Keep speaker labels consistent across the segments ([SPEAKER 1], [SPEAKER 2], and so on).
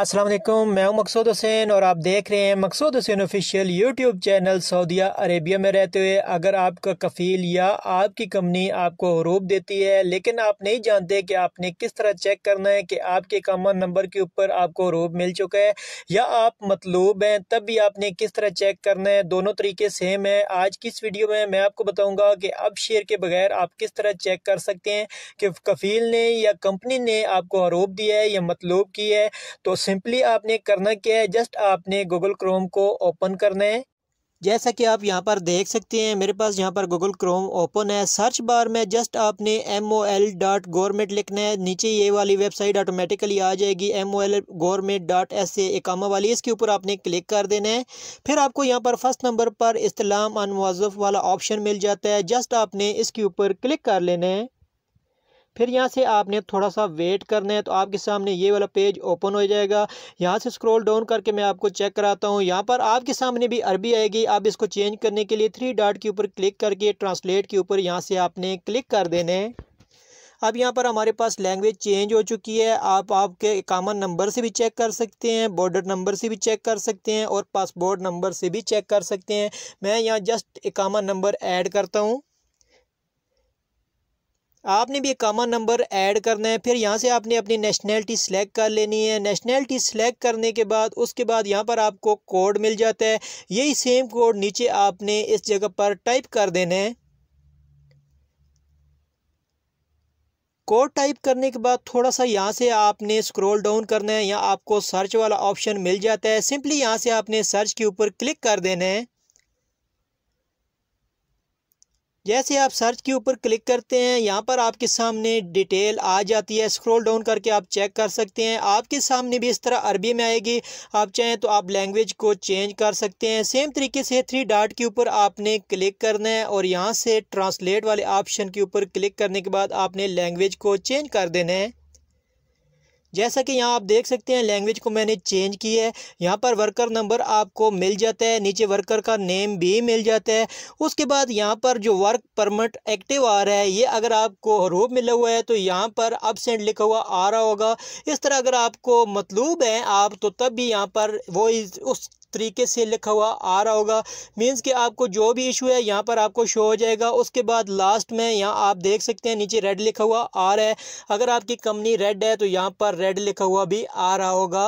[SPEAKER 1] अस्सलाम वालेकुम मैं हूं मकसूद हुसैन और आप देख रहे हैं Maqsood Hussain official YouTube channel Saudi Arabia में रहते हुए अगर आपका कफील या आपकी कंपनी आपको रूप देती है लेकिन आप नहीं जानते कि आपने किस तरह चेक करना है कि आपके कामा नंबर के ऊपर आपको हरूप मिल चुका है या आप मतलूब हैं तब भी आपने किस तरह चेक करना है दोनों तरीके सेम है आज की इस वीडियो में मैं आपको बताऊँगा कि अब शेयर के बगैर आप किस तरह चेक कर सकते हैं कि कफील ने या कंपनी ने आपको आरोप दिया है या मतलूब की है तो सिंपली आपने करना क्या है जस्ट आपने गूगल क्रोम को ओपन करना है जैसा कि आप यहाँ पर देख सकते हैं मेरे पास यहाँ पर गूगल क्रोम ओपन है सर्च बार में जस्ट आपने M O L dot government लिखना है नीचे ये वाली वेबसाइट ऑटोमेटिकली आ जाएगी M O L government dot S A एकामा वाली इसके ऊपर आपने क्लिक कर देना है फिर आपको यहाँ पर फर्स्ट नंबर पर इस्तलाम अनवाजफ़ वाला ऑप्शन मिल जाता है जस्ट आपने इसके ऊपर क्लिक कर लेना है फिर यहाँ से आपने थोड़ा सा वेट करना है तो आपके सामने ये वाला पेज ओपन हो जाएगा यहाँ से स्क्रॉल डाउन करके मैं आपको चेक कराता हूँ यहाँ पर आपके सामने भी अरबी आएगी आप इसको चेंज करने के लिए थ्री डॉट के ऊपर क्लिक करके ट्रांसलेट के ऊपर यहाँ से आपने क्लिक कर देने अब यहाँ पर हमारे पास लैंग्वेज चेंज हो चुकी है आप आपके कामन नंबर से भी चेक कर सकते हैं बॉर्डर नंबर से भी चेक कर सकते हैं और पासपोर्ट नंबर से भी चेक कर सकते हैं मैं यहाँ जस्ट कामन नंबर ऐड करता हूँ आपने भी एक कामन नंबर ऐड करना है फिर यहाँ से आपने अपनी नेशनैलिटी सेलेक्ट कर लेनी है नेशनैलिटी सेलेक्ट करने के बाद उसके बाद यहाँ पर आपको कोड मिल जाता है यही सेम कोड नीचे आपने इस जगह पर टाइप कर देना है कोड टाइप करने के बाद थोड़ा सा यहाँ से आपने स्क्रॉल डाउन करना है यहाँ आपको सर्च वाला ऑप्शन मिल जाता है सिंपली यहाँ से आपने सर्च के ऊपर क्लिक कर देना है जैसे आप सर्च के ऊपर क्लिक करते हैं यहाँ पर आपके सामने डिटेल आ जाती है स्क्रॉल डाउन करके आप चेक कर सकते हैं आपके सामने भी इस तरह अरबी में आएगी आप चाहें तो आप लैंग्वेज को चेंज कर सकते हैं सेम तरीके से थ्री डाट के ऊपर आपने क्लिक करना है और यहाँ से ट्रांसलेट वाले ऑप्शन के ऊपर क्लिक करने के बाद आपने लैंग्वेज को चेंज कर देना है जैसा कि यहाँ आप देख सकते हैं लैंग्वेज को मैंने चेंज की है यहाँ पर वर्कर नंबर आपको मिल जाता है नीचे वर्कर का नेम भी मिल जाता है उसके बाद यहाँ पर जो वर्क परमिट एक्टिव आ रहा है ये अगर आपको रूप मिला हुआ है तो यहाँ पर अपसेंट लिखा हुआ आ रहा होगा इस तरह अगर आपको मतलूब है आप तो तब भी यहाँ पर वो उस तरीके से लिखा हुआ आ रहा होगा मींस कि आपको जो भी इशू है यहाँ पर आपको शो हो जाएगा उसके बाद लास्ट में यहाँ आप देख सकते हैं नीचे रेड लिखा हुआ आ रहा है अगर आपकी कंपनी रेड है तो यहाँ पर रेड लिखा हुआ भी आ रहा होगा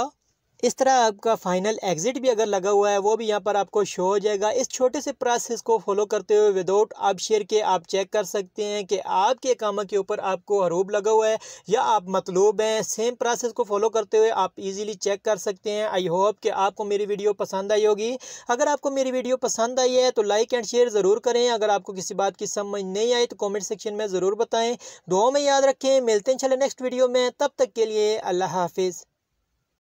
[SPEAKER 1] इस तरह आपका फाइनल एग्जिट भी अगर लगा हुआ है वो भी यहाँ पर आपको शो हो जाएगा इस छोटे से प्रोसेस को फॉलो करते हुए विदाउट आप शेयर के आप चेक कर सकते हैं कि आपके इकामा के ऊपर आपको हरूब लगा हुआ है या आप मतलूब हैं सेम प्रोसेस को फॉलो करते हुए आप इजीली चेक कर सकते हैं आई होप कि आपको मेरी वीडियो पसंद आई होगी अगर आपको मेरी वीडियो पसंद आई है तो लाइक एंड शेयर ज़रूर करें अगर आपको किसी बात की समझ नहीं आई तो कॉमेंट सेक्शन में ज़रूर बताएँ दो में याद रखें मिलते हैं चले नेक्स्ट वीडियो में तब तक के लिए अल्लाह हाफिज़